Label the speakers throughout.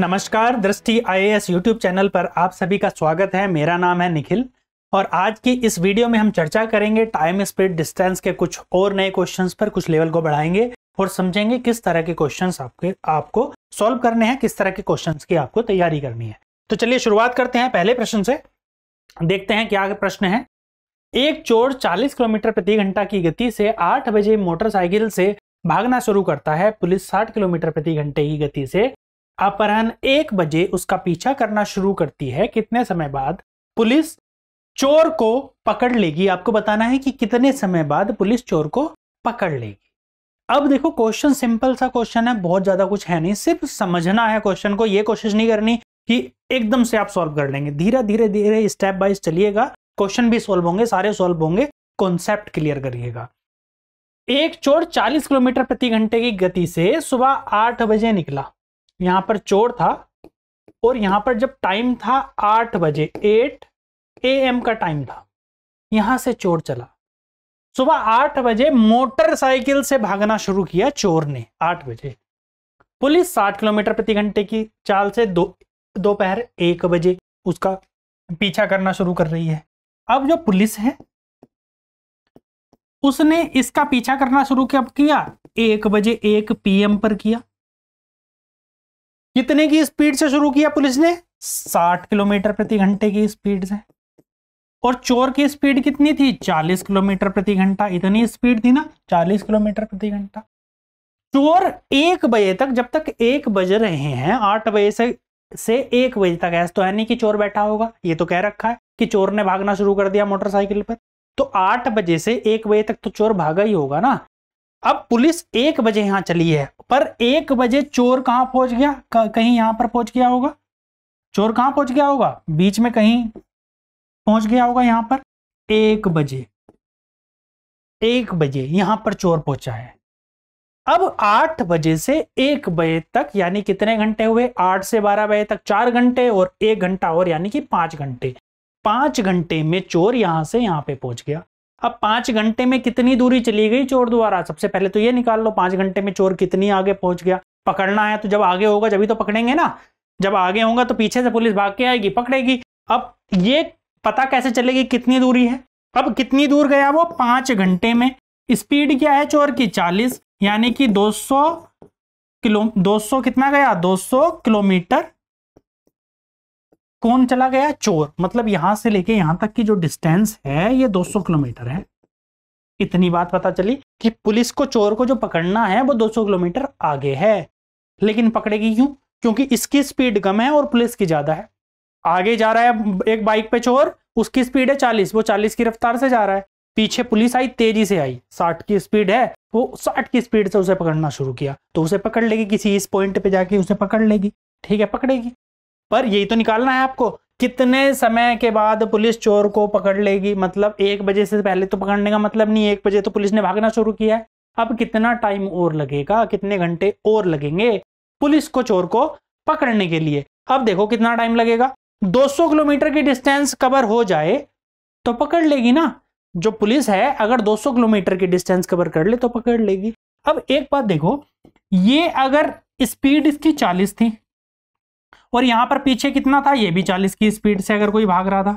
Speaker 1: नमस्कार दृष्टि IAS YouTube channel पर आप सभी का स्वागत है मेरा नाम है निखिल और आज की इस वीडियो में हम चर्चा करेंगे टाइम स्पीड डिस्टेंस के कुछ और नए क्वेश्चंस पर कुछ लेवल को बढ़ाएंगे और समझेंगे किस तरह के क्वेश्चंस आपके आपको सॉल्व करने हैं किस तरह के क्वेश्चन की आपको तैयारी करनी है तो चलिए शुरुआत करते हैं पहले प्रश्न से देखते हैं क्या प्रश्न है एक चोर चालीस किलोमीटर प्रति घंटा की गति से आठ बजे मोटरसाइकिल से भागना शुरू करता है पुलिस 60 किलोमीटर प्रति घंटे की गति से अपराह्न एक बजे उसका पीछा करना शुरू करती है कितने समय बाद पुलिस चोर को पकड़ लेगी आपको बताना है कि कितने समय बाद पुलिस चोर को पकड़ लेगी अब देखो क्वेश्चन सिंपल सा क्वेश्चन है बहुत ज्यादा कुछ है नहीं सिर्फ समझना है क्वेश्चन को यह कोशिश नहीं करनी कि एकदम से आप सॉल्व कर लेंगे धीरे धीरे धीरे स्टेप बाय चलिएगा क्वेश्चन भी सॉल्व होंगे सारे सॉल्व होंगे कॉन्सेप्ट क्लियर करिएगा एक चोर 40 किलोमीटर प्रति घंटे की गति से सुबह 8 बजे निकला यहां पर चोर था और यहां पर जब टाइम था आठ बजे एट ए एम का टाइम था यहां से चोर चला सुबह आठ बजे मोटरसाइकिल से भागना शुरू किया चोर ने आठ बजे पुलिस साठ किलोमीटर प्रति घंटे की चाल से दो दोपहर एक बजे उसका पीछा करना शुरू कर रही है अब जो पुलिस है उसने इसका पीछा करना शुरू किया एक बजे एक पीएम पर किया कितने की स्पीड से शुरू किया पुलिस ने 60 किलोमीटर प्रति घंटे की स्पीड से और चोर की स्पीड कितनी थी 40 किलोमीटर प्रति घंटा इतनी स्पीड थी ना 40 किलोमीटर प्रति घंटा चोर एक बजे तक जब तक एक बज रहे हैं आठ बजे से से एक बजे तक ऐसा तो है नहीं कि चोर बैठा होगा ये तो कह रखा है कि चोर ने भागना शुरू कर दिया मोटरसाइकिल पर तो आठ बजे से एक बजे तक तो चोर भागा ही होगा ना अब पुलिस एक बजे यहां चली है पर एक बजे चोर कहां पहुंच गया कहीं यहां पर पहुंच गया होगा चोर कहां पहुंच गया होगा बीच में कहीं पहुंच गया होगा यहां पर एक बजे एक बजे यहां पर चोर पहुंचा है अब आठ बजे से एक बजे तक यानी कितने घंटे हुए आठ से बारह बजे तक चार घंटे और एक घंटा और यानी कि पांच घंटे पांच घंटे में चोर यहां से यहां पे पहुंच गया अब पांच घंटे में कितनी दूरी चली गई चोर द्वारा सबसे पहले तो ये निकाल लो पांच घंटे में चोर कितनी आगे पहुंच गया पकड़ना है तो जब आगे होगा जब तो पकड़ेंगे ना जब आगे होगा तो पीछे से पुलिस भाग के आएगी पकड़ेगी अब ये पता कैसे चलेगी कितनी दूरी है अब कितनी दूर गया वो पांच घंटे में स्पीड क्या है चोर की चालीस यानी कि सौ किलो सौ कितना गया सौ किलोमीटर कौन चला गया चोर मतलब यहां से लेके यहां तक की जो डिस्टेंस है ये 200 किलोमीटर है इतनी बात पता चली कि पुलिस को चोर को जो पकड़ना है वो 200 किलोमीटर आगे है लेकिन पकड़ेगी क्यों क्योंकि इसकी स्पीड कम है और पुलिस की ज्यादा है आगे जा रहा है एक बाइक पे चोर उसकी स्पीड है चालीस वो चालीस की रफ्तार से जा रहा है पीछे पुलिस आई तेजी से आई साठ की स्पीड है वो साठ की स्पीड से उसे पकड़ना शुरू किया तो उसे पकड़ लेगी किसी इस पॉइंट पे जाके उसे पकड़ लेगी ठीक है पकड़ेगी पर यही तो निकालना है आपको कितने समय के बाद पुलिस चोर को पकड़ लेगी मतलब एक बजे से पहले तो पकड़ने का मतलब नहीं एक बजे तो पुलिस ने भागना शुरू किया है अब कितना टाइम और लगेगा कितने घंटे और लगेंगे पुलिस को चोर को पकड़ने के लिए अब देखो कितना टाइम लगेगा 200 किलोमीटर की डिस्टेंस कवर हो जाए तो पकड़ लेगी ना जो पुलिस है अगर 200 किलोमीटर की डिस्टेंस कवर कर ले तो पकड़ लेगी अब एक बात देखो ये अगर स्पीड इसकी 40 थी और यहाँ पर पीछे कितना था ये भी चालीस की स्पीड से अगर कोई भाग रहा था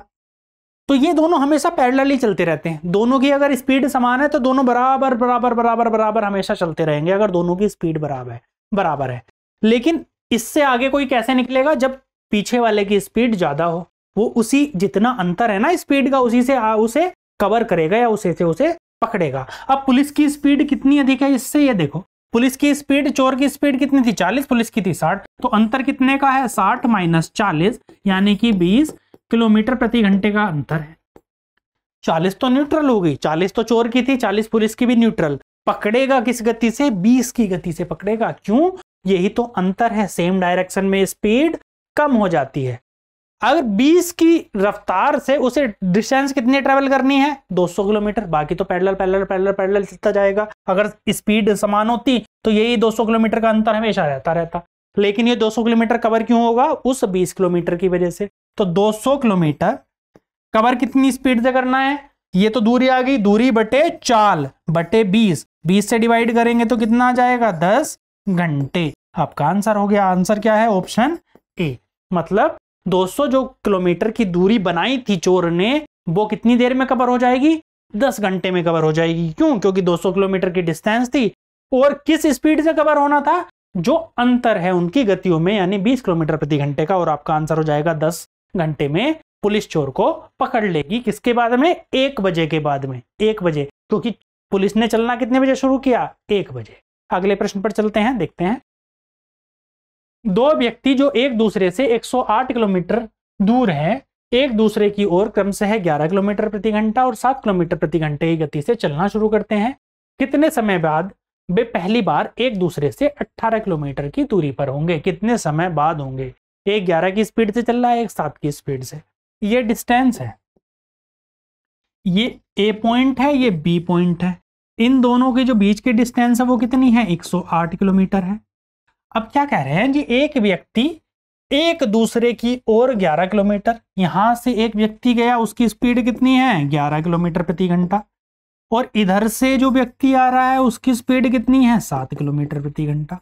Speaker 1: तो ये दोनों हमेशा पैरल ही चलते रहते हैं दोनों की अगर स्पीड समान है तो दोनों बराबर बराबर बराबर बराबर हमेशा चलते रहेंगे अगर दोनों की स्पीड बराबर है बराबर है लेकिन इससे आगे कोई कैसे निकलेगा जब पीछे वाले की स्पीड ज़्यादा हो वो उसी जितना अंतर है ना स्पीड का उसी से आ, उसे कवर करेगा या उसे से उसे पकड़ेगा अब पुलिस की स्पीड कितनी अधिक है इससे ये देखो पुलिस की स्पीड चोर की स्पीड कितनी थी चालीस पुलिस की थी साठ तो अंतर कितने का है साठ माइनस चालीस यानी कि बीस किलोमीटर प्रति घंटे का अंतर है चालीस तो न्यूट्रल हो गई चालीस तो चोर की थी चालीस पुलिस की भी न्यूट्रल पकड़ेगा किस गति से बीस की गति से पकड़ेगा क्यों यही तो अंतर है सेम डायरेक्शन में स्पीड कम हो जाती है अगर 20 की रफ्तार से उसे डिस्टेंस कितनी ट्रेवल करनी है 200 किलोमीटर बाकी तो पैडल पैडल पैडल पैडल चलता जाएगा अगर स्पीड समान होती तो यही 200 किलोमीटर का अंतर हमेशा रहता रहता लेकिन ये 200 किलोमीटर कवर क्यों होगा उस 20 किलोमीटर की वजह से तो 200 किलोमीटर कवर कितनी स्पीड से करना है ये तो दूरी आ गई दूरी बटे चाल बटे बीस बीस से डिवाइड करेंगे तो कितना आ जाएगा दस घंटे आपका आंसर हो गया आंसर क्या है ऑप्शन ए मतलब 200 जो किलोमीटर की दूरी बनाई थी चोर ने वो कितनी देर में कवर हो जाएगी 10 घंटे में कवर हो जाएगी क्यों क्योंकि 200 किलोमीटर की डिस्टेंस थी और किस स्पीड से कवर होना था जो अंतर है उनकी गतियों में यानी 20 किलोमीटर प्रति घंटे का और आपका आंसर हो जाएगा 10 घंटे में पुलिस चोर को पकड़ लेगी किसके बाद में एक बजे के बाद में एक बजे क्योंकि पुलिस ने चलना कितने बजे शुरू किया एक बजे अगले प्रश्न पर चलते हैं देखते हैं दो व्यक्ति जो एक दूसरे से 108 किलोमीटर दूर हैं एक दूसरे की ओर क्रमशः 11 किलोमीटर प्रति घंटा और 7 किलोमीटर प्रति घंटे की गति से चलना शुरू करते हैं कितने समय बाद वे पहली बार एक दूसरे से 18 किलोमीटर की दूरी पर होंगे कितने समय बाद होंगे एक 11 की स्पीड से चल रहा है एक 7 की स्पीड से ये डिस्टेंस है ये ए पॉइंट है ये बी पॉइंट है इन दोनों के जो बीच की डिस्टेंस है वो कितनी है 108 किलोमीटर है अब क्या कह रहे हैं जी एक व्यक्ति एक दूसरे की ओर 11 किलोमीटर यहां से एक व्यक्ति गया उसकी स्पीड कितनी है 11 किलोमीटर प्रति घंटा और इधर से जो व्यक्ति आ रहा है उसकी स्पीड कितनी है सात किलोमीटर प्रति घंटा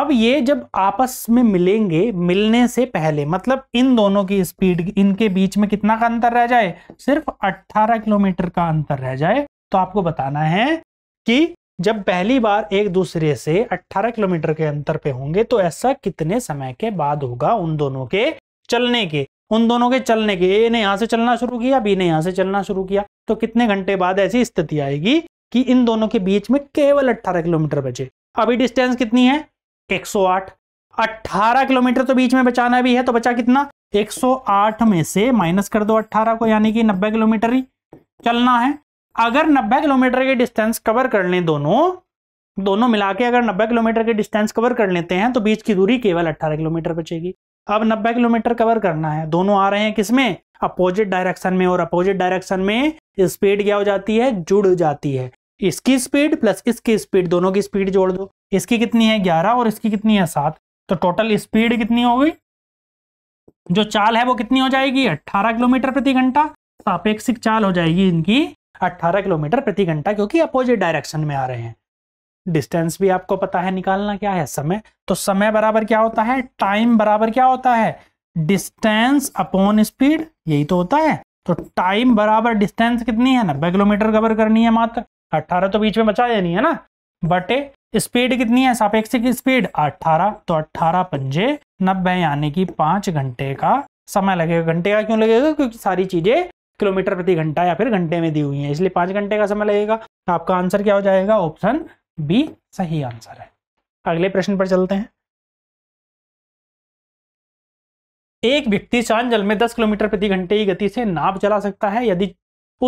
Speaker 1: अब ये जब आपस में मिलेंगे मिलने से पहले मतलब इन दोनों की स्पीड इनके बीच में कितना का अंतर रह जाए सिर्फ 18 किलोमीटर का अंतर रह जाए तो आपको बताना है कि जब पहली बार एक दूसरे से 18 किलोमीटर के अंतर पे होंगे तो ऐसा कितने समय के बाद होगा उन दोनों के चलने के उन दोनों के चलने के ए ने यहां से चलना शुरू किया बी ने यहां से चलना शुरू किया तो कितने घंटे बाद ऐसी स्थिति आएगी कि इन दोनों के बीच में केवल 18 किलोमीटर बचे अभी डिस्टेंस कितनी है 108 18 किलोमीटर तो बीच में बचाना भी है तो बचा कितना 108 में से माइनस कर दो 18 को यानी कि 90 किलोमीटर ही चलना है अगर 90 किलोमीटर के डिस्टेंस कवर कर लें दोनों दोनों मिला के अगर 90 किलोमीटर के डिस्टेंस कवर कर लेते हैं तो बीच की दूरी केवल 18 किलोमीटर बचेगी अब 90 किलोमीटर कवर करना है दोनों आ रहे हैं किसमें अपोजिट डायरेक्शन में और अपोजिट डायरेक्शन में स्पीड क्या हो जाती है जुड़ जाती है इसकी स्पीड प्लस इसकी स्पीड दोनों की स्पीड जोड़ दो इसकी कितनी है ग्यारह और इसकी कितनी है सात तो टोटल स्पीड कितनी हो गई जो चाल है वो कितनी हो जाएगी अट्ठारह किलोमीटर प्रति घंटा सापेक्षिक चाल हो जाएगी इनकी 18 किलोमीटर प्रति घंटा क्योंकि अपोजिट डायरेक्शन में आ रहे हैं डिस्टेंस भी आपको पता है निकालना क्या है समय तो समय बराबर क्या होता है टाइम बराबर क्या होता है डिस्टेंस अपॉन स्पीड यही तो होता है तो टाइम बराबर डिस्टेंस कितनी है नब्बे किलोमीटर कवर करनी है मात्र अट्ठारह तो बीच में बचा नहीं है ना बटे स्पीड कितनी है सापेक्षिक स्पीड अट्ठारह तो अट्ठारह पंजे नब्बे यानी कि पांच घंटे का समय लगेगा घंटे का क्यों लगेगा क्योंकि सारी चीजें किलोमीटर प्रति घंटा या फिर घंटे में दी हुई है इसलिए पांच घंटे का समय लगेगा तो आपका आंसर क्या हो जाएगा ऑप्शन बी सही आंसर है अगले प्रश्न पर चलते हैं एक व्यक्ति चांद जल में 10 किलोमीटर प्रति घंटे की गति से नाव चला सकता है यदि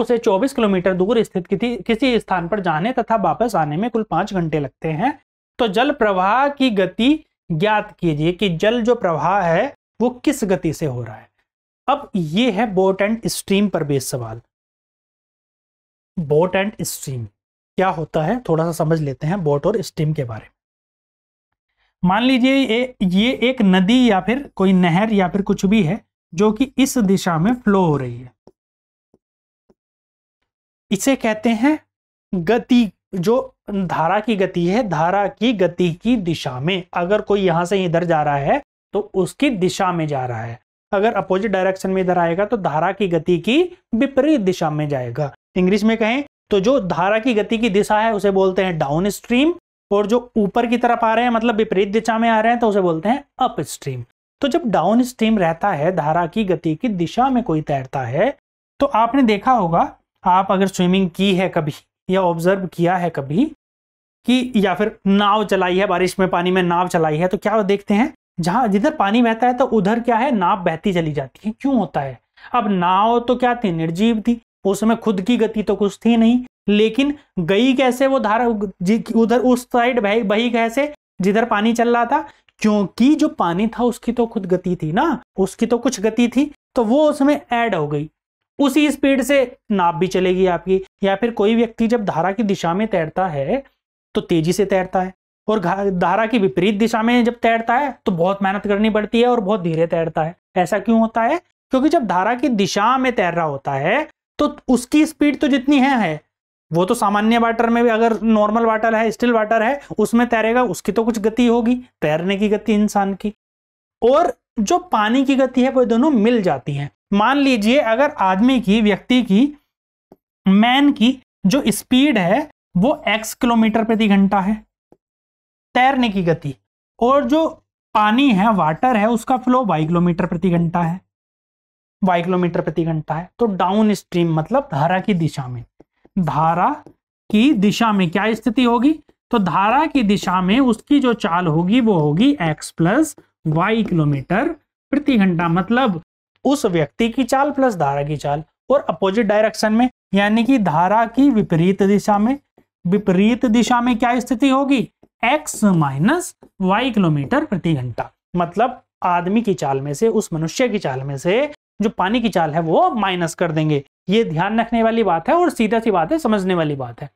Speaker 1: उसे 24 किलोमीटर दूर स्थित किसी स्थान पर जाने तथा वापस आने में कुल पांच घंटे लगते हैं तो जल प्रवाह की गति ज्ञात कीजिए कि जल जो प्रवाह है वो किस गति से हो रहा है अब ये है बोट एंड स्ट्रीम पर बेस सवाल बोट एंड स्ट्रीम क्या होता है थोड़ा सा समझ लेते हैं बोट और स्ट्रीम के बारे में मान लीजिए ये ये एक नदी या फिर कोई नहर या फिर कुछ भी है जो कि इस दिशा में फ्लो हो रही है इसे कहते हैं गति जो धारा की गति है धारा की गति की दिशा में अगर कोई यहां से इधर जा रहा है तो उसकी दिशा में जा रहा है अगर अपोजिट डायरेक्शन में इधर आएगा तो धारा की गति की विपरीत दिशा में जाएगा इंग्लिश में कहें तो जो धारा की गति की दिशा है उसे बोलते हैं डाउन स्ट्रीम और जो ऊपर की तरफ आ रहे हैं मतलब विपरीत दिशा में आ रहे हैं तो उसे बोलते हैं अप स्ट्रीम तो जब डाउन स्ट्रीम रहता है धारा की गति की दिशा में कोई तैरता है तो आपने देखा होगा आप अगर स्विमिंग की है कभी या ऑब्जर्व किया है कभी कि या फिर नाव चलाई है बारिश में पानी में नाव चलाई है तो क्या देखते हैं जहां जिधर पानी बहता है तो उधर क्या है नाव बहती चली जाती है क्यों होता है अब नाव तो क्या थी निर्जीव थी उस समय खुद की गति तो कुछ थी नहीं लेकिन गई कैसे वो धारा उधर उस साइड बही कैसे जिधर पानी चल रहा था क्योंकि जो पानी था उसकी तो खुद गति थी ना उसकी तो कुछ गति थी तो वो उसमें ऐड हो गई उसी स्पीड से नाप भी चलेगी आपकी या फिर कोई व्यक्ति जब धारा की दिशा में तैरता है तो तेजी से तैरता है और धारा की विपरीत दिशा में जब तैरता है तो बहुत मेहनत करनी पड़ती है और बहुत धीरे तैरता है ऐसा क्यों होता है क्योंकि जब धारा की दिशा में तैर रहा होता है तो उसकी स्पीड तो जितनी है, है वो तो सामान्य वाटर में भी अगर नॉर्मल वाटर है स्टिल वाटर है उसमें तैरेगा उसकी तो कुछ गति होगी तैरने की गति इंसान की और जो पानी की गति है वो दोनों मिल जाती है मान लीजिए अगर आदमी की व्यक्ति की मैन की जो स्पीड है वो एक्स किलोमीटर प्रति घंटा है तैरने की गति और जो पानी है वाटर है उसका फ्लो बाई किलोमीटर प्रति घंटा है बाई किलोमीटर प्रति घंटा है तो डाउन स्ट्रीम मतलब धारा की दिशा में धारा की दिशा में क्या स्थिति होगी तो धारा की दिशा में उसकी जो चाल होगी वो होगी x प्लस वाई किलोमीटर प्रति घंटा मतलब उस व्यक्ति की चाल प्लस धारा की चाल और अपोजिट डायरेक्शन में यानी कि धारा की विपरीत दिशा में विपरीत दिशा में क्या स्थिति होगी एक्स माइनस वाई किलोमीटर प्रति घंटा मतलब आदमी की चाल में से उस मनुष्य की चाल में से जो पानी की चाल है वो माइनस कर देंगे ये ध्यान रखने वाली बात है और सीधा सी बात है समझने वाली बात है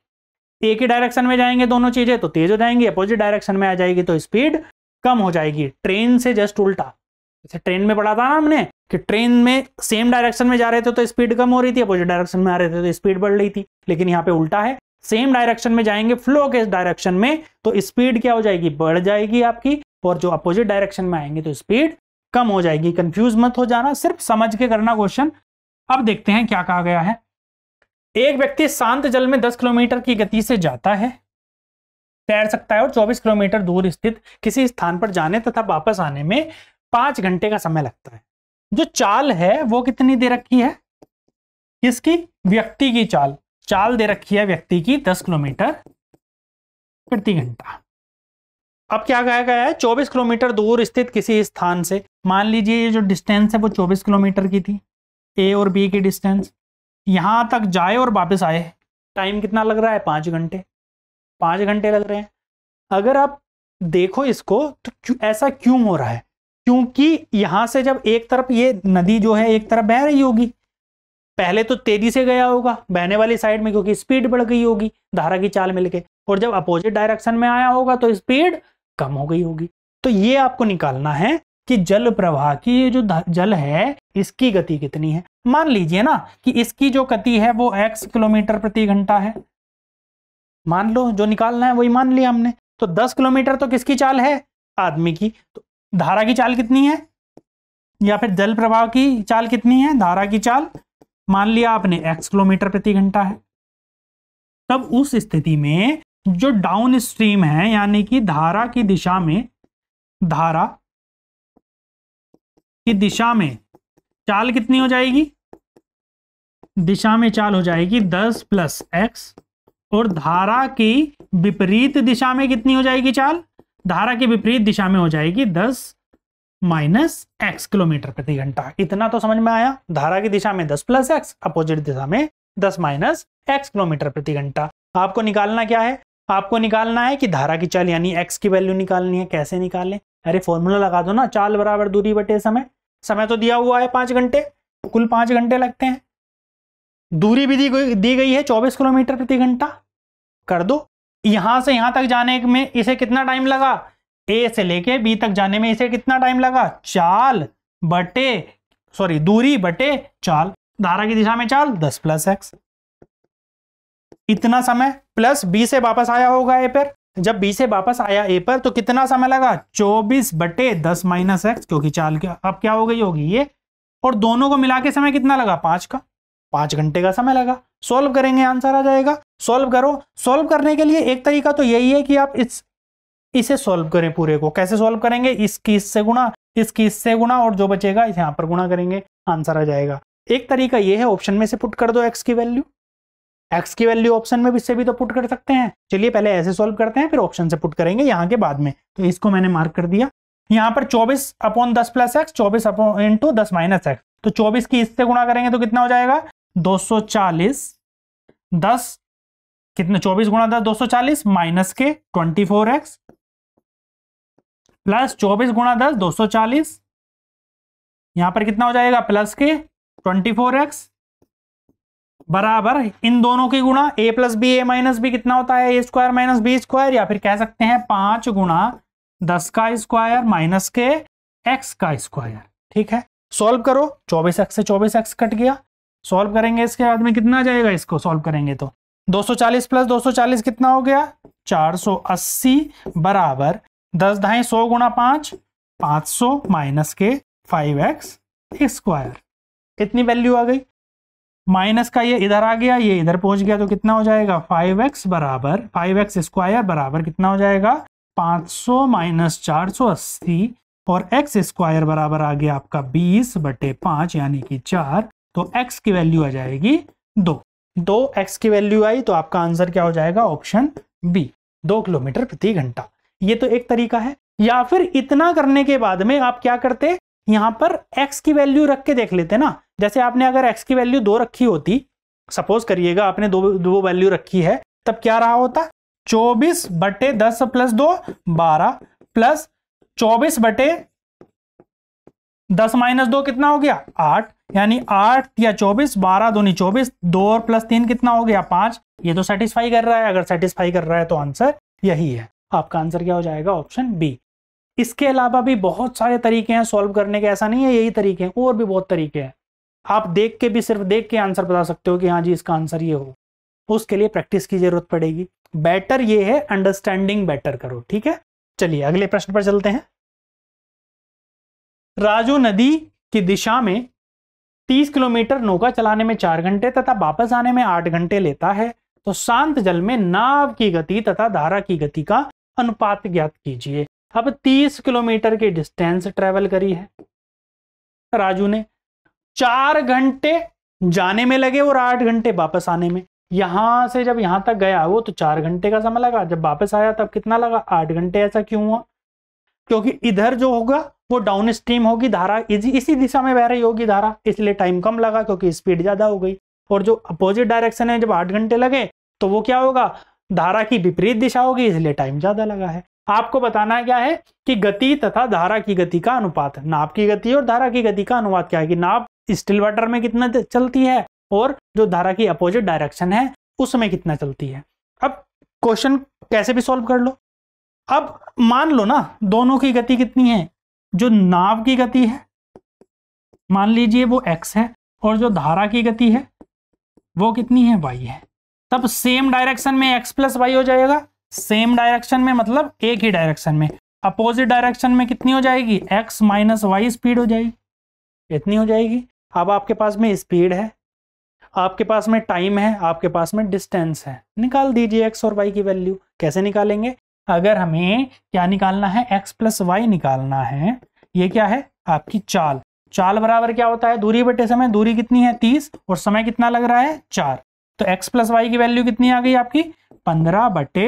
Speaker 1: एक ही डायरेक्शन में जाएंगे दोनों चीजें तो तेज हो जाएंगी अपोजिट डायरेक्शन में आ जाएगी तो स्पीड कम हो जाएगी ट्रेन से जस्ट उल्टा जैसे ट्रेन में पढ़ा था ना हमने कि ट्रेन में सेम डायरेक्शन में जा रहे थे तो स्पीड कम हो रही थी अपोजिट डायरेक्शन में आ रहे थे तो स्पीड बढ़ रही थी लेकिन यहाँ पे उल्टा है सेम डायरेक्शन में जाएंगे फ्लो के डायरेक्शन में तो स्पीड क्या हो जाएगी बढ़ जाएगी आपकी और जो अपोजिट डायरेक्शन में आएंगे तो स्पीड कम हो जाएगी कंफ्यूज मत हो जाना सिर्फ समझ के करना क्वेश्चन अब देखते हैं क्या कहा गया है एक व्यक्ति शांत जल में 10 किलोमीटर की गति से जाता है तैर सकता है और 24 किलोमीटर दूर स्थित किसी स्थान पर जाने तथा वापस आने में पांच घंटे का समय लगता है जो चाल है वो कितनी दे रखी है किसकी व्यक्ति की चाल चाल दे रखी है व्यक्ति की दस किलोमीटर प्रति घंटा अब क्या कहा गया है 24 किलोमीटर दूर स्थित किसी स्थान से मान लीजिए ये जो डिस्टेंस है वो 24 किलोमीटर की थी ए और बी की डिस्टेंस यहाँ तक जाए और वापस आए टाइम कितना लग रहा है पाँच घंटे पाँच घंटे लग रहे हैं अगर आप देखो इसको तो क्यों ऐसा क्यों हो रहा है क्योंकि यहाँ से जब एक तरफ ये नदी जो है एक तरफ बह रही होगी पहले तो तेजी से गया होगा बहने वाली साइड में क्योंकि स्पीड बढ़ गई होगी धारा की चाल मिलके और जब अपोजिट डायरेक्शन में आया होगा तो स्पीड कम हो गई होगी तो ये आपको निकालना है कि जल प्रवाह की जो जल है इसकी गति कितनी है मान लीजिए ना कि इसकी जो गति है वो x किलोमीटर प्रति घंटा है मान लो जो निकालना है वही मान लिया हमने तो दस किलोमीटर तो किसकी चाल है आदमी की तो धारा की चाल कितनी है या फिर जल प्रवाह की चाल कितनी है धारा की चाल मान लिया आपने एक्स किलोमीटर प्रति घंटा है तब उस स्थिति में जो डाउन स्ट्रीम है यानी कि धारा की दिशा में धारा की दिशा में चाल कितनी हो जाएगी दिशा में चाल हो जाएगी दस प्लस एक्स और धारा की विपरीत दिशा में कितनी हो जाएगी चाल धारा की विपरीत दिशा में हो जाएगी दस माइनस एक्स किलोमीटर प्रति घंटा इतना तो समझ में आया धारा की दिशा में दस प्लस एक्स अपोजिट दिशा में दस माइनस एक्स किलोमीटर प्रति घंटा आपको निकालना क्या है आपको निकालना है कि धारा की चाल यानी एक्स की वैल्यू निकालनी है कैसे निकालें अरे फॉर्मूला लगा दो ना चाल बराबर दूरी बटे समय समय तो दिया हुआ है पांच घंटे कुल पांच घंटे लगते हैं दूरी भी दी गई दी गई है चौबीस किलोमीटर प्रति घंटा कर दो यहां से यहां तक जाने में इसे कितना टाइम लगा ए से लेके बी तक जाने में इसे कितना टाइम लगा चाल बटे सॉरी दूरी बटे चाल धारा की दिशा में चाल दस प्लस एक्स इतना समय प्लस बी से वापस आया होगा ए पर जब बी से वापस आया ए पर तो कितना समय लगा चौबीस बटे दस माइनस एक्स क्योंकि चाल क्या अब क्या हो गई होगी ये और दोनों को मिला के समय कितना लगा पांच का पांच घंटे का समय लगा सॉल्व करेंगे आंसर आ जाएगा सॉल्व करो सॉल्व करने के लिए एक तरीका तो यही है कि आप इस इसे सॉल्व करें पूरे को कैसे सॉल्व करेंगे इसकी इससे गुणा इसकी इससे गुणा और जो बचेगा इसे यहाँ पर गुणा करेंगे आंसर आ जाएगा एक तरीका यह है ऑप्शन में से पुट कर दो एक्स की वैल्यू एक्स की वैल्यू ऑप्शन में भी इससे भी तो पुट कर सकते हैं चलिए पहले ऐसे सॉल्व करते हैं फिर ऑप्शन से पुट करेंगे यहाँ के बाद में तो इसको मैंने मार्क कर दिया यहाँ पर 24 अपॉन 10 प्लस एक्स चौबीस अपॉन इंटू दस माइनस एक्स तो 24 की इससे गुणा करेंगे तो कितना हो जाएगा 240 10 कितना 24 गुणा दस दो 240 माइनस के 24x प्लस चौबीस गुणा दस दो सौ चालीस यहां पर कितना हो जाएगा प्लस के ट्वेंटी फोर एक्स बराबर इन दोनों के गुणा A plus B A minus B कितना होता है A square minus B square या फिर कह सकते हैं पांच गुणा दस का स्क्वायर माइनस के एक्स का स्क्वायर ठीक है सॉल्व करो चौबीस एक्स से चौबीस एक्स कट गया सॉल्व करेंगे इसके बाद में कितना जाएगा इसको सॉल्व करेंगे तो 240 प्लस 240 कितना हो गया 480 बराबर दस दहाई सौ गुणा पांच पांच सौ माइनस के फाइव एक्स स्क्वायर इतनी वैल्यू आ गई माइनस का ये इधर आ गया ये इधर पहुंच गया तो कितना हो जाएगा फाइव एक्स बराबर फाइव एक्स स्क्वायर बराबर कितना हो जाएगा पांच सौ माइनस चार सौ अस्सी और एक्स स्क्वायर बराबर आ गया आपका बीस बटे पांच यानी कि चार तो एक्स की वैल्यू आ जाएगी दो दो एक्स की वैल्यू आई तो आपका आंसर क्या हो जाएगा ऑप्शन बी दो किलोमीटर प्रति घंटा ये तो एक तरीका है या फिर इतना करने के बाद में आप क्या करते यहां पर x की वैल्यू रख के देख लेते ना जैसे आपने अगर x की वैल्यू दो रखी होती सपोज करिएगा आपने दो दो वैल्यू रखी है तब क्या रहा होता चौबीस बटे दस प्लस दो बारह प्लस चौबीस बटे दस माइनस दो कितना हो गया आठ यानी आठ या चौबीस बारह दोनी चौबीस दो और प्लस तीन कितना हो गया पांच ये तो सेटिस्फाई कर रहा है अगर सेटिस्फाई कर रहा है तो आंसर यही है आपका आंसर क्या हो जाएगा ऑप्शन बी इसके अलावा भी बहुत सारे तरीके हैं सॉल्व करने के ऐसा नहीं है यही तरीके हैं और भी बहुत तरीके हैं आप देख के भी सिर्फ देख के आंसर बता सकते हो कि हाँ जी इसका आंसर ये हो उसके लिए प्रैक्टिस की जरूरत पड़ेगी बेटर ये है अंडरस्टैंडिंग बेटर करो ठीक है चलिए अगले प्रश्न पर चलते हैं राजू नदी की दिशा में 30 किलोमीटर नौका चलाने में चार घंटे तथा वापस आने में आठ घंटे लेता है तो शांत जल में नाव की गति तथा धारा की गति का अनुपात ज्ञात कीजिए अब 30 किलोमीटर की डिस्टेंस ट्रेवल करी है राजू ने चार घंटे जाने में लगे और आठ घंटे वापस आने में यहां से जब यहां तक गया वो तो चार घंटे का समय लगा जब वापस आया तब कितना लगा आठ घंटे ऐसा क्यों हुआ क्योंकि इधर जो होगा वो डाउन स्ट्रीम होगी धारा इसी दिशा में बह रही होगी धारा इसलिए टाइम कम लगा क्योंकि स्पीड ज्यादा हो गई और जो अपोजिट डायरेक्शन है जब आठ घंटे लगे तो वो क्या होगा धारा की विपरीत दिशा होगी इसलिए टाइम ज्यादा लगा है आपको बताना क्या है कि गति तथा धारा की गति का अनुपात नाप की गति और धारा की गति का अनुपात क्या है कि नाप स्टिल वाटर में कितना चलती है और जो धारा की अपोजिट डायरेक्शन है उसमें कितना चलती है अब क्वेश्चन कैसे भी सॉल्व कर लो अब मान लो ना दोनों की गति कितनी है जो नाव की गति है मान लीजिए वो एक्स है और जो धारा की गति है वो कितनी है वाई है तब सेम डायरेक्शन में एक्स प्लस वाई हो जाएगा सेम डायरेक्शन में मतलब एक ही डायरेक्शन में अपोजिट डायरेक्शन में कितनी हो जाएगी एक्स माइनस वाई स्पीड हो जाएगी इतनी हो जाएगी अब आपके पास में स्पीड है आपके पास में टाइम है आपके पास में डिस्टेंस है निकाल दीजिए एक्स और वाई की वैल्यू कैसे निकालेंगे अगर हमें क्या निकालना है एक्स प्लस वाई निकालना है ये क्या है आपकी चाल चाल बराबर क्या होता है दूरी बटे समय दूरी कितनी है तीस और समय कितना लग रहा है चार तो x प्लस वाई की वैल्यू कितनी आ गई आपकी पंद्रह बटे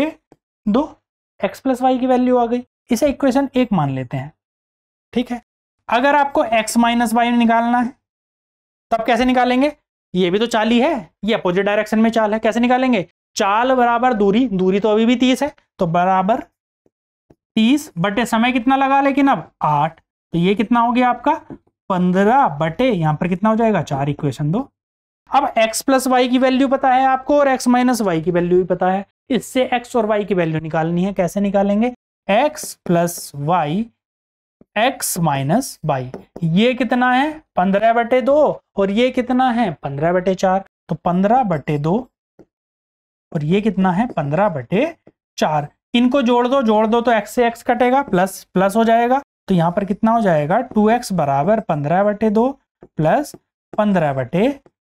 Speaker 1: दो एक्स प्लस वाई की वैल्यू आ गई इसे इक्वेशन एक मान लेते हैं ठीक है अगर आपको x माइनस वाई निकालना है तब कैसे निकालेंगे ये भी तो चाल ही है ये अपोजिट डायरेक्शन में चाल है कैसे निकालेंगे चाल बराबर दूरी दूरी तो अभी भी तीस है तो बराबर तीस बटे समय कितना लगा लेकिन अब आठ तो ये कितना हो गया आपका पंद्रह बटे यहां पर कितना हो जाएगा चार इक्वेशन दो अब x प्लस वाई की वैल्यू पता है आपको और x माइनस वाई की वैल्यू भी पता है इससे x और y की वैल्यू निकालनी है कैसे निकालेंगे x plus y x minus y ये कितना है पंद्रह बटे दो और ये कितना है पंद्रह बटे चार तो पंद्रह बटे दो और ये कितना है पंद्रह बटे चार इनको जोड़ दो जोड़ दो तो एक्स से एक्स कटेगा प्लस प्लस हो जाएगा तो यहां पर कितना हो जाएगा टू एक्स बराबर पंद्रह बटे दो प्लस पंद्रह बटे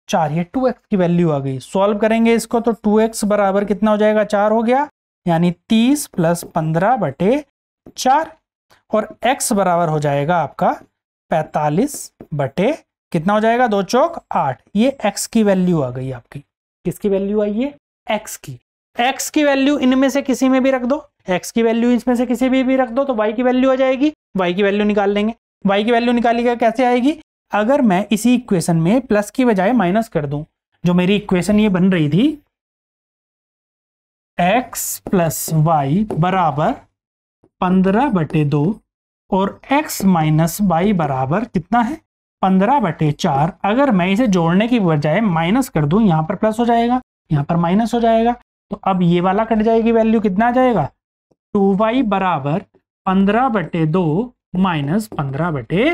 Speaker 1: चार ये टू एक्स की वैल्यू आ गई सॉल्व करेंगे इसको तो टू एक्स बराबर कितना हो जाएगा चार हो गया यानी तीस प्लस पंद्रह बटे चार और एक्स बराबर हो जाएगा आपका पैतालीस बटे कितना हो जाएगा दो चौक आठ ये एक्स की वैल्यू आ गई आपकी किसकी वैल्यू आई है एक्स की एक्स की वैल्यू इनमें से किसी में भी रख दो एक्स की वैल्यू इसमें से किसी भी, भी रख दो तो वाई की वैल्यू आ जाएगी वाई की वैल्यू निकाल लेंगे वाई की वैल्यू निकाली कैसे आएगी अगर मैं इसी इक्वेशन में प्लस की बजाय माइनस कर दूं जो मेरी इक्वेशन ये बन रही थी x प्लस वाई बराबर पंद्रह बटे दो और x माइनस वाई बराबर कितना है पंद्रह बटे चार अगर मैं इसे जोड़ने की बजाय माइनस कर दूं यहां पर प्लस हो जाएगा यहां पर माइनस हो जाएगा तो अब ये वाला कट जाएगी वैल्यू कितना आ जाएगा टू वाई बराबर पंद्रह बटे दो माइनस पंद्रह बटे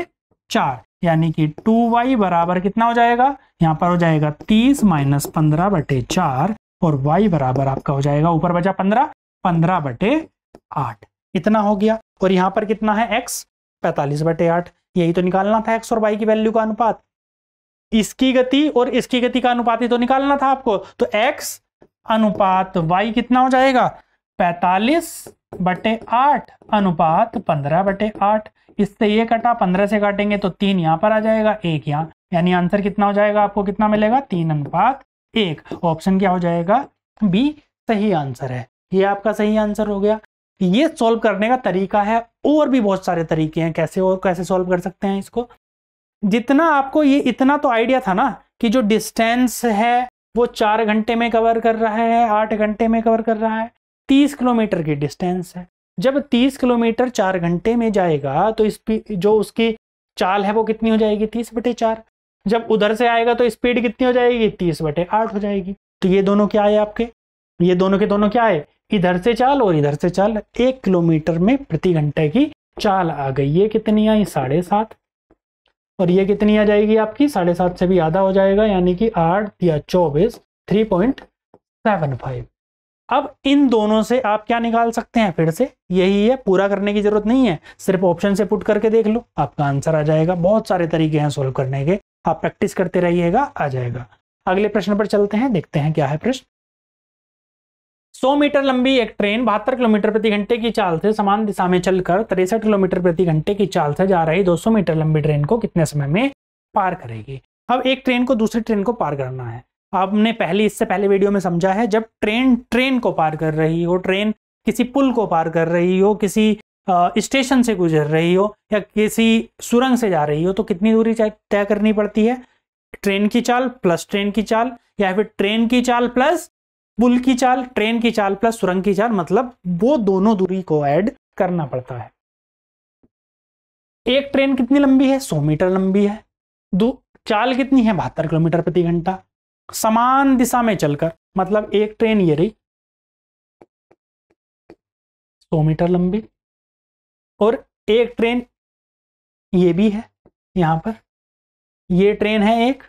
Speaker 1: चार यानी कि टू वाई बराबर कितना हो जाएगा यहाँ पर हो जाएगा तीस माइनस पंद्रह बटे चार और y बराबर आपका हो जाएगा ऊपर बचा पंद्रह पंद्रह बटे आठ इतना हो गया और यहाँ पर कितना है x पैतालीस बटे आठ यही तो निकालना था x और y की वैल्यू का अनुपात इसकी गति और इसकी गति का अनुपात ही तो निकालना था आपको तो एक्स अनुपात वाई कितना हो जाएगा पैतालीस बटे आठ अनुपात पंद्रह बटे आठ इससे ये कटा पंद्रह से काटेंगे तो तीन यहाँ पर आ जाएगा एक यहाँ यानी आंसर कितना हो जाएगा आपको कितना मिलेगा तीन अनुपात एक ऑप्शन क्या हो जाएगा बी सही आंसर है ये आपका सही आंसर हो गया ये सॉल्व करने का तरीका है और भी बहुत सारे तरीके हैं कैसे और कैसे सॉल्व कर सकते हैं इसको जितना आपको ये इतना तो आइडिया था ना कि जो डिस्टेंस है वो चार घंटे में कवर कर रहा है आठ घंटे में कवर कर रहा है तीस किलोमीटर की डिस्टेंस है जब तीस किलोमीटर चार घंटे में जाएगा तो स्पीड जो उसकी चाल है वो कितनी हो जाएगी तीस बटे चार जब उधर से आएगा तो स्पीड कितनी हो जाएगी तीस बटे आठ हो जाएगी तो ये दोनों क्या है आपके ये दोनों के दोनों क्या है इधर से चाल और इधर से चाल एक किलोमीटर में प्रति घंटे की चाल आ गई ये कितनी आई साढ़े सात और ये कितनी आ जाएगी आपकी साढ़े सात से भी आधा हो जाएगा यानी कि आठ या चौबीस थ्री पॉइंट सेवन फाइव अब इन दोनों से आप क्या निकाल सकते हैं फिर से यही है पूरा करने की जरूरत नहीं है सिर्फ ऑप्शन से पुट करके देख लो आपका आंसर आ जाएगा बहुत सारे तरीके हैं सोल्व करने के आप प्रैक्टिस करते रहिएगा आ जाएगा अगले प्रश्न पर चलते हैं देखते हैं क्या है प्रश्न 100 मीटर लंबी एक ट्रेन बहत्तर किलोमीटर प्रति घंटे की चाल से समान दिशा में चलकर तिरसठ किलोमीटर प्रति घंटे की चाल से जा रही 200 मीटर लंबी ट्रेन को कितने समय में पार करेगी अब एक ट्रेन को दूसरी ट्रेन को पार करना है आपने पहले इससे पहले वीडियो में समझा है जब ट्रेन ट्रेन को पार कर रही हो ट्रेन किसी पुल को पार कर रही हो किसी स्टेशन से गुजर रही हो या किसी सुरंग से जा रही हो तो कितनी दूरी तय करनी पड़ती है ट्रेन की चाल प्लस ट्रेन की चाल या फिर ट्रेन की चाल प्लस पुल की चाल ट्रेन की चाल प्लस सुरंग की चाल मतलब वो दोनों दूरी को ऐड करना पड़ता है एक ट्रेन कितनी लंबी है सौ मीटर लंबी है दो चाल कितनी है बहत्तर किलोमीटर प्रति घंटा समान दिशा में चलकर मतलब एक ट्रेन ये रही 100 मीटर लंबी और एक ट्रेन ये भी है यहां पर ये ट्रेन है एक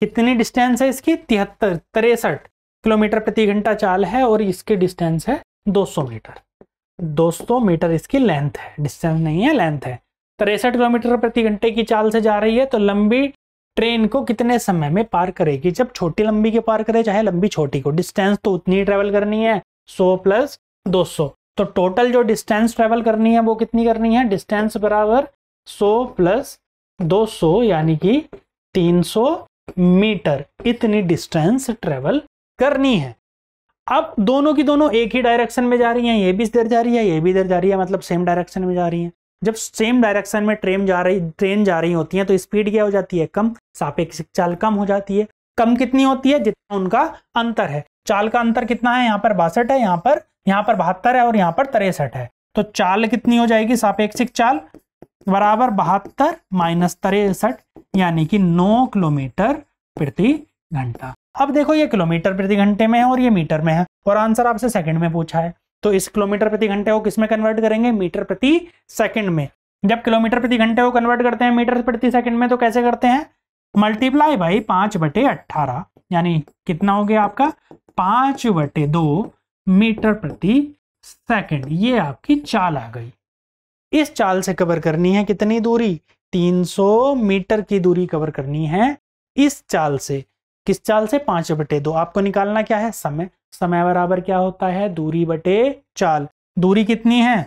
Speaker 1: कितनी डिस्टेंस है इसकी तिहत्तर तिरसठ किलोमीटर प्रति घंटा चाल है और इसकी डिस्टेंस है 200 मीटर 200 मीटर इसकी लेंथ है डिस्टेंस नहीं है लेंथ है तिरसठ किलोमीटर प्रति घंटे की चाल से जा रही है तो लंबी ट्रेन को कितने समय में पार करेगी जब छोटी लंबी के पार करे चाहे लंबी छोटी को डिस्टेंस तो उतनी ही ट्रेवल करनी है 100 प्लस 200 तो टोटल जो डिस्टेंस ट्रेवल करनी है वो कितनी करनी है डिस्टेंस बराबर 100 प्लस 200 यानी कि 300 मीटर इतनी डिस्टेंस ट्रेवल करनी है अब दोनों की दोनों एक ही डायरेक्शन में जा रही हैं ये भी इधर जा रही है ये भी इधर जा रही है मतलब सेम डायरेक्शन में जा रही है जब सेम डायरेक्शन में ट्रेन जा रही ट्रेन जा रही होती है तो स्पीड क्या हो जाती है कम सापेक्षिक चाल कम हो जाती है कम कितनी होती है जितना उनका अंतर है चाल का अंतर कितना है यहाँ पर बासठ है यहाँ पर यहाँ पर बहत्तर है और यहाँ पर तिरसठ है तो चाल कितनी हो जाएगी सापेक्षिक चाल बराबर बहत्तर माइनस तिरसठ यानी कि नौ किलोमीटर प्रति घंटा अब देखो ये किलोमीटर प्रति घंटे में है और ये मीटर में है और आंसर आपसे सेकंड में पूछा है तो इस किलोमीटर प्रति घंटे को किसमें कन्वर्ट करेंगे मीटर प्रति सेकंड में जब किलोमीटर प्रति घंटे को कन्वर्ट करते हैं मीटर प्रति सेकंड में तो कैसे करते हैं मल्टीप्लाई भाई पांच बटे अट्ठारह यानी कितना हो गया आपका पांच बटे दो मीटर प्रति सेकंड ये आपकी चाल आ गई इस चाल से कवर करनी है कितनी दूरी 300 मीटर की दूरी कवर करनी है इस चाल से किस चाल से पांच बटे दो आपको निकालना क्या है समय समय बराबर क्या होता है दूरी बटे चाल दूरी कितनी है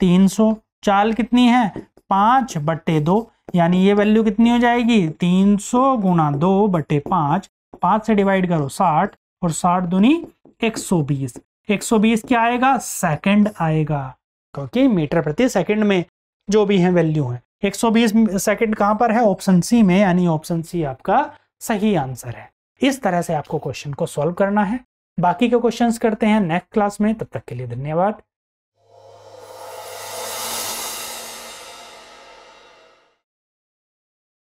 Speaker 1: तीन सौ चाल कितनी है पांच बटे दो यानी ये वैल्यू कितनी हो जाएगी तीन सौ गुणा दो बटे पांच पांच से डिवाइड करो साठ और साठ दूनी एक सौ बीस एक सौ बीस क्या आएगा सेकंड आएगा क्योंकि मीटर प्रति सेकंड में जो भी है वैल्यू है एक सौ बीस सेकंड कहां पर है ऑप्शन सी में यानी ऑप्शन सी आपका सही आंसर है इस तरह से आपको क्वेश्चन को सॉल्व करना है बाकी के क्वेश्चंस करते हैं नेक्स्ट क्लास में तब तक के लिए धन्यवाद